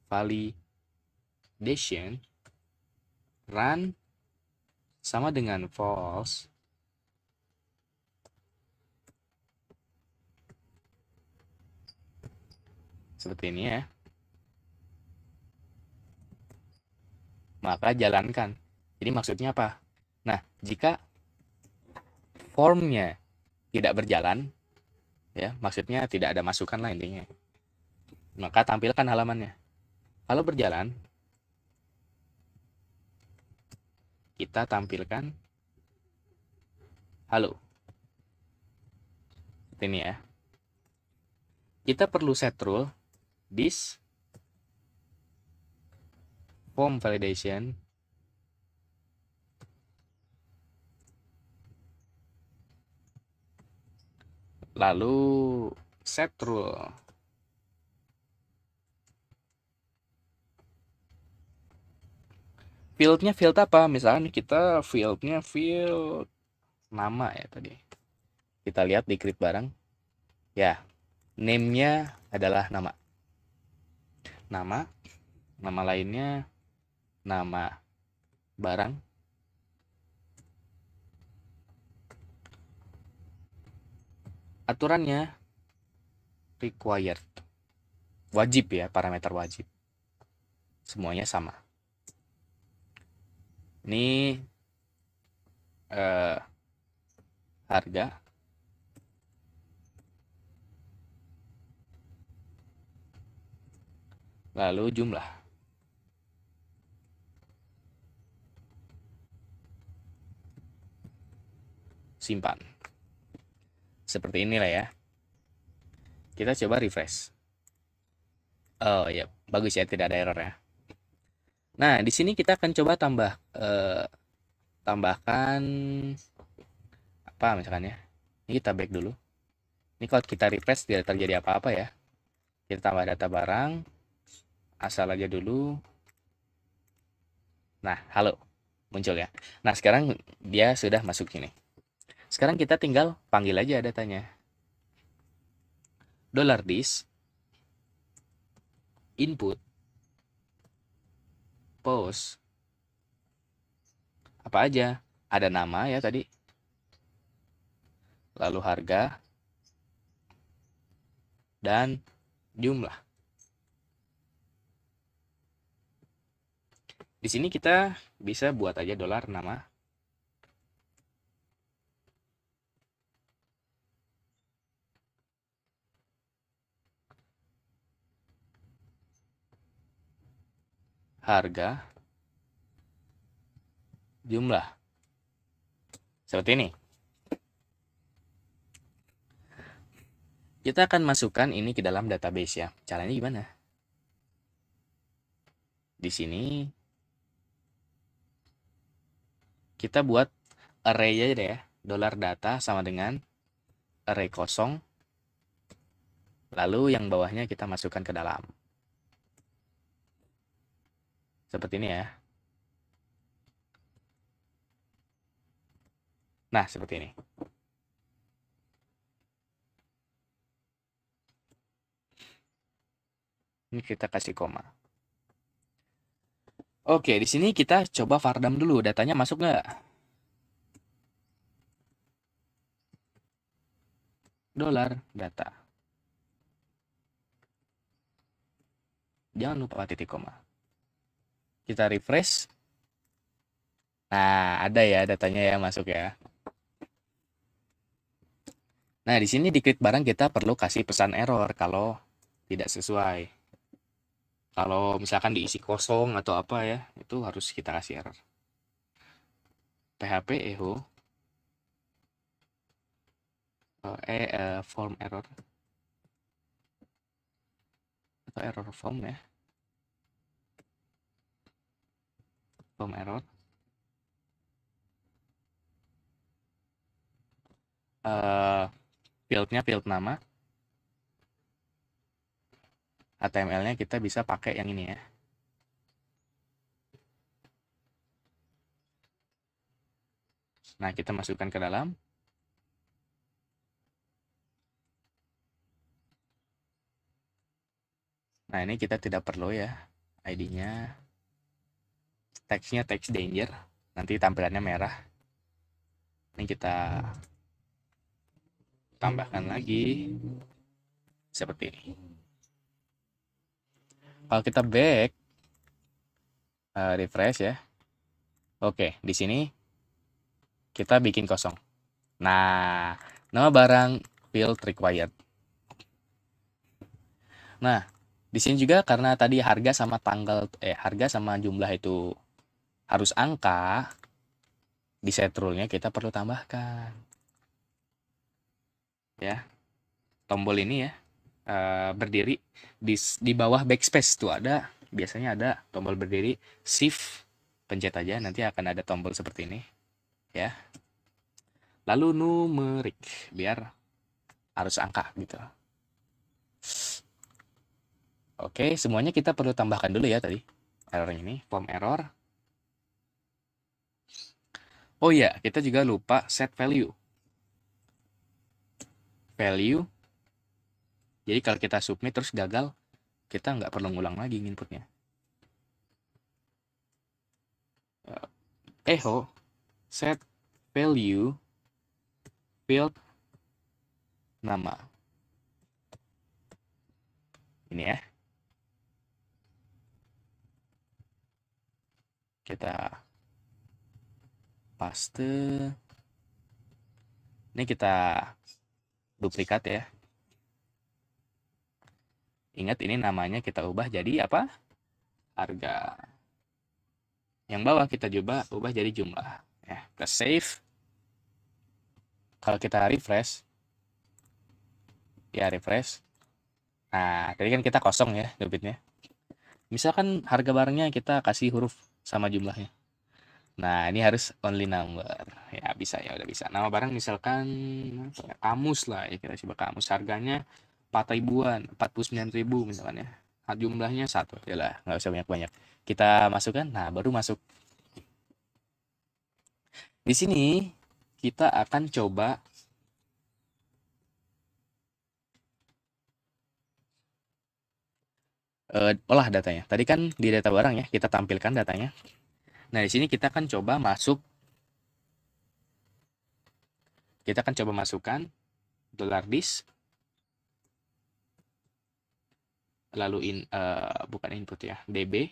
validation run sama dengan false seperti ini ya maka jalankan. Jadi maksudnya apa? Nah, jika formnya tidak berjalan, ya maksudnya tidak ada masukan lah intinya. Maka tampilkan halamannya. Kalau berjalan, kita tampilkan halo. Seperti ini ya. Kita perlu set rule this form validation lalu set rule fieldnya field apa misalnya kita fieldnya field nama ya tadi kita lihat di create barang ya name-nya adalah nama nama nama lainnya nama barang aturannya required wajib ya parameter wajib semuanya sama ini eh, harga lalu jumlah simpan. Seperti inilah ya. Kita coba refresh. Oh ya, bagus ya tidak ada error ya. Nah, di sini kita akan coba tambah uh, tambahkan apa misalkan ya. Ini kita back dulu. Ini kalau kita refresh tidak terjadi apa-apa ya. Kita tambah data barang asal aja dulu. Nah, halo muncul ya. Nah, sekarang dia sudah masuk sini. Sekarang kita tinggal panggil aja datanya. Dollar $this input post apa aja? Ada nama ya tadi. Lalu harga dan jumlah. Di sini kita bisa buat aja dolar nama harga jumlah. Seperti ini. Kita akan masukkan ini ke dalam database ya. Caranya gimana? Di sini kita buat array aja deh ya. Dolar data sama dengan array kosong. Lalu yang bawahnya kita masukkan ke dalam seperti ini ya nah seperti ini ini kita kasih koma Oke, di sini kita coba Fardam dulu. Datanya masuk nggak? Dolar data. Jangan lupa titik koma kita refresh nah ada ya datanya ya masuk ya nah di sini di barang kita perlu kasih pesan error kalau tidak sesuai kalau misalkan diisi kosong atau apa ya itu harus kita kasih error php eho eh, eh form error atau error form ya Tom error uh, fieldnya field nama HTML-nya kita bisa pakai yang ini ya Nah, kita masukkan ke dalam. Nah, ini kita tidak perlu ya ID-nya teksnya teks danger nanti tampilannya merah ini kita tambahkan lagi seperti ini kalau kita back uh, refresh ya oke di sini kita bikin kosong nah nama barang field required nah di sini juga karena tadi harga sama tanggal eh harga sama jumlah itu harus angka, di set rule-nya kita perlu tambahkan. Ya. Tombol ini ya eh, berdiri di di bawah backspace tuh ada biasanya ada tombol berdiri shift pencet aja nanti akan ada tombol seperti ini ya. Lalu numerik biar harus angka gitu. Oke, semuanya kita perlu tambahkan dulu ya tadi. Error ini form error Oh iya, kita juga lupa set value. Value. Jadi kalau kita submit terus gagal, kita nggak perlu ngulang lagi inputnya. Echo eh, set value field nama. Ini ya. Kita paste ini kita duplikat ya ingat ini namanya kita ubah jadi apa harga yang bawah kita coba ubah jadi jumlah ya kita save kalau kita refresh ya refresh nah tadi kan kita kosong ya debitnya misalkan harga barangnya kita kasih huruf sama jumlahnya Nah, ini harus only number. Ya, bisa ya, udah bisa. Nama barang misalkan kamus lah ya, kita coba kamus. Harganya 4 ribuan, 49 ribu misalkan ya. Nah, jumlahnya satu ya lah, nggak usah banyak-banyak. Kita masukkan, nah baru masuk. Di sini kita akan coba uh, olah datanya. Tadi kan di data barang ya, kita tampilkan datanya. Nah, di sini kita akan coba masuk kita akan coba masukkan dollar disk lalu in uh, bukan input ya db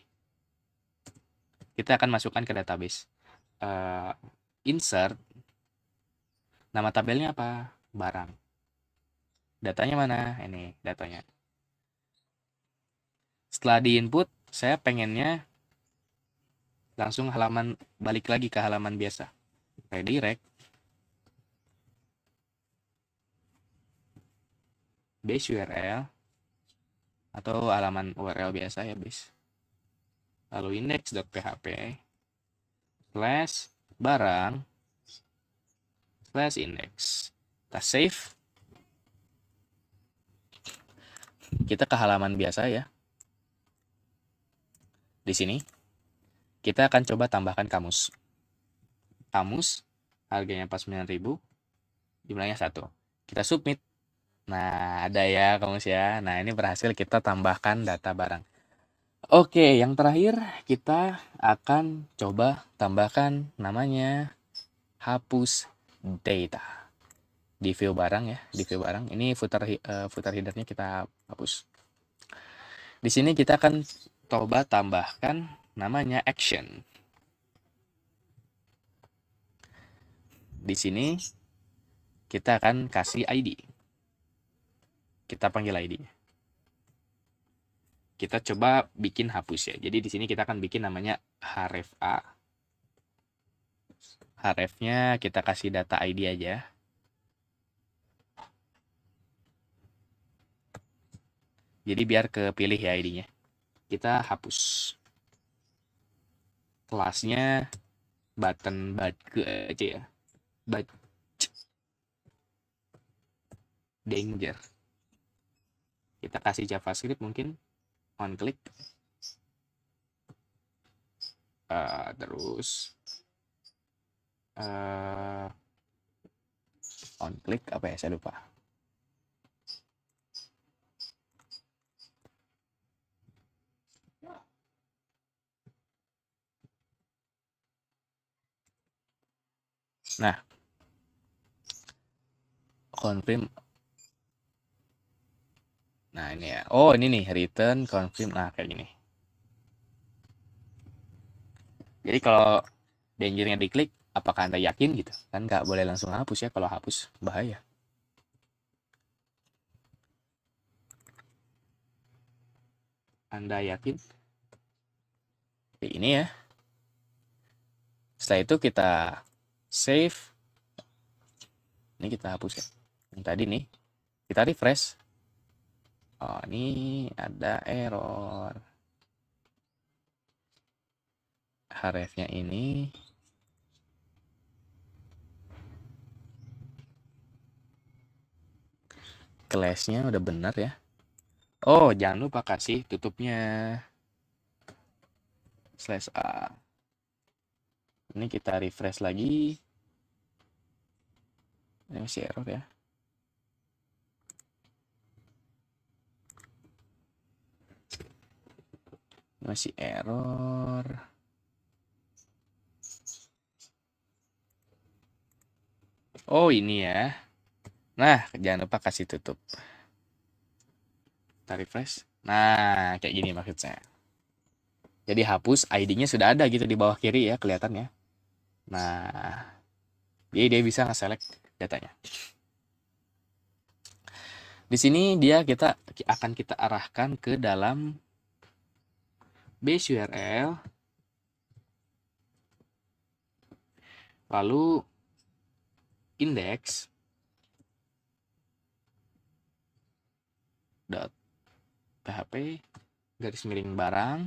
kita akan masukkan ke database uh, insert nama tabelnya apa barang datanya mana ini datanya setelah di input saya pengennya langsung halaman balik lagi ke halaman biasa redirect base URL atau halaman URL biasa ya base lalu index.php slash barang slash index kita save kita ke halaman biasa ya di sini kita akan coba tambahkan kamus. Kamus, harganya pas 9000 jumlahnya satu. Kita submit. Nah, ada ya kamus ya. Nah, ini berhasil kita tambahkan data barang. Oke, yang terakhir kita akan coba tambahkan namanya hapus data di view barang ya di view barang ini footer uh, footer headernya kita hapus di sini kita akan coba tambahkan namanya action. Di sini kita akan kasih ID. Kita panggil id Kita coba bikin hapus ya. Jadi di sini kita akan bikin namanya href A. Href-nya kita kasih data ID aja. Jadi biar kepilih ya ID-nya. Kita hapus kelasnya button badge aja ya badge danger kita kasih javascript mungkin on click uh, terus uh, on click apa ya saya lupa Nah, confirm. Nah, ini ya. Oh, ini nih return confirm. Nah, kayak gini. Jadi kalau dangernya diklik, apakah Anda yakin gitu? Kan nggak boleh langsung hapus ya. Kalau hapus, bahaya. Anda yakin? ini ya. Setelah itu kita save ini kita hapus ya yang tadi nih kita refresh oh ini ada error href ini kelasnya udah benar ya oh jangan lupa kasih tutupnya slash a ini kita refresh lagi. Ini masih error ya. Masih error. Oh ini ya. Nah jangan lupa kasih tutup. Kita refresh. Nah kayak gini maksud saya. Jadi hapus ID-nya sudah ada gitu di bawah kiri ya kelihatan ya. Nah, jadi dia bisa nge-select datanya. Di sini dia kita akan kita arahkan ke dalam base URL. Lalu index dot php garis miring barang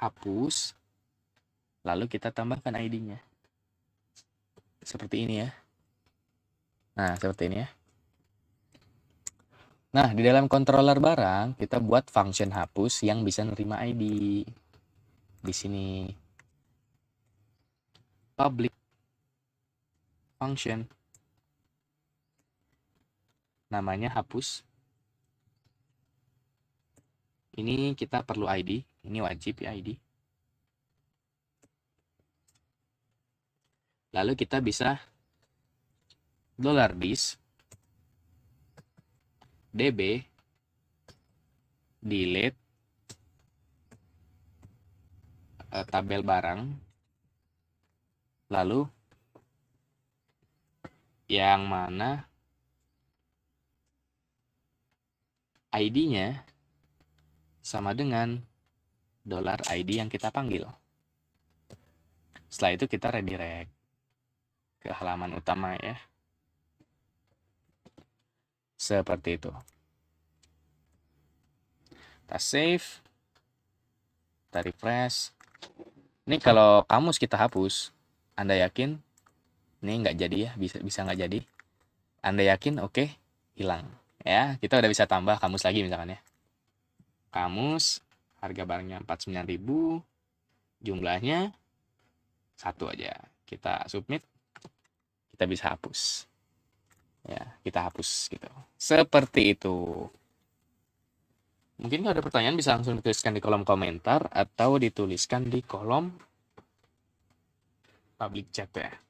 hapus Lalu kita tambahkan ID-nya. Seperti ini ya. Nah, seperti ini ya. Nah, di dalam controller barang, kita buat function hapus yang bisa nerima ID. Di sini. Public function. Namanya hapus. Ini kita perlu ID. Ini wajib ya ID. Lalu kita bisa dollar dis db delete eh, tabel barang lalu yang mana ID-nya sama dengan dollar ID yang kita panggil. Setelah itu kita redirect ke halaman utama ya. Seperti itu. Kita save. Kita refresh. Ini kalau kamus kita hapus, Anda yakin ini nggak jadi ya, bisa bisa nggak jadi. Anda yakin oke, hilang. Ya, kita udah bisa tambah kamus lagi misalkan ya. Kamus harga barangnya 49.000, jumlahnya satu aja. Kita submit kita bisa hapus ya kita hapus gitu seperti itu mungkin kalau ada pertanyaan bisa langsung dituliskan di kolom komentar atau dituliskan di kolom public chat ya